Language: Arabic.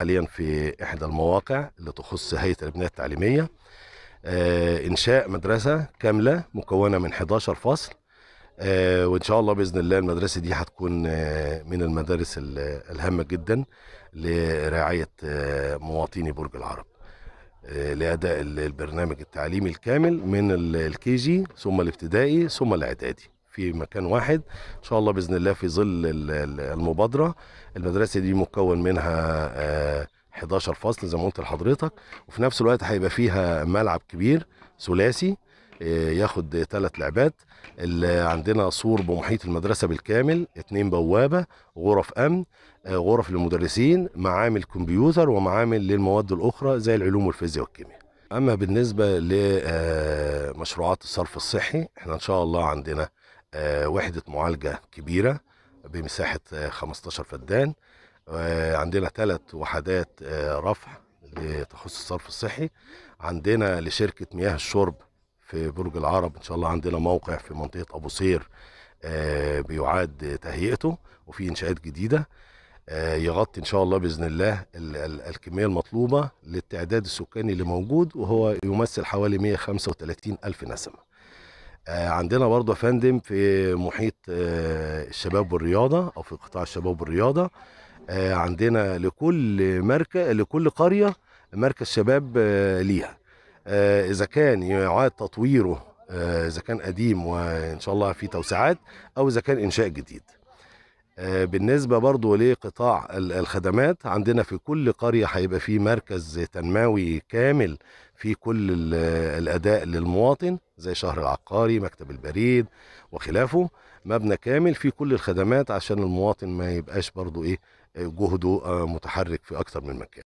حاليا في إحدى المواقع اللي تخص هيئة البنية التعليمية آه، إنشاء مدرسة كاملة مكونة من 11 فصل آه، وإن شاء الله بإذن الله المدرسة دي هتكون آه، من المدارس الهامة جدا لرعاية مواطني برج العرب لأداء البرنامج التعليمي الكامل من الكي جي ثم الابتدائي ثم الإعدادي في مكان واحد ان شاء الله باذن الله في ظل المبادره المدرسه دي مكون منها 11 آه، فصل زي ما قلت لحضرتك وفي نفس الوقت هيبقى فيها ملعب كبير ثلاثي آه، ياخد ثلاث لعبات اللي عندنا سور بمحيط المدرسة بالكامل اثنين بوابة غرف أمن آه، غرف للمدرسين معامل كمبيوتر ومعامل للمواد الأخرى زي العلوم والفيزياء والكيمياء أما بالنسبة لمشروعات الصرف الصحي احنا إن شاء الله عندنا آه، وحدة معالجة كبيرة بمساحة 15 آه، فدان آه، عندنا ثلاث وحدات رفع لتخص الصرف الصحي عندنا لشركة مياه الشرب في برج العرب إن شاء الله عندنا موقع في منطقة أبو سير بيعاد تهيئته وفي إنشاءات جديدة يغطي ان شاء الله باذن الله الكميه المطلوبه للتعداد السكاني اللي موجود وهو يمثل حوالي 135 الف نسمه آه، عندنا برضه يا فندم في محيط آه، الشباب والرياضه او في قطاع الشباب والرياضه آه، عندنا لكل مركز لكل قريه مركز شباب ليها اذا كان يعاد تطويره اذا كان قديم وان شاء الله في توسعات او اذا كان انشاء جديد آه، بالنسبة برضو لقطاع الخدمات عندنا في كل قرية هيبقى فيه مركز تنموي كامل في كل الأداء للمواطن زي شهر العقاري مكتب البريد وخلافه مبنى كامل في كل الخدمات عشان المواطن ما يبقاش برضو إيه جهده آه، متحرك في أكثر من مكان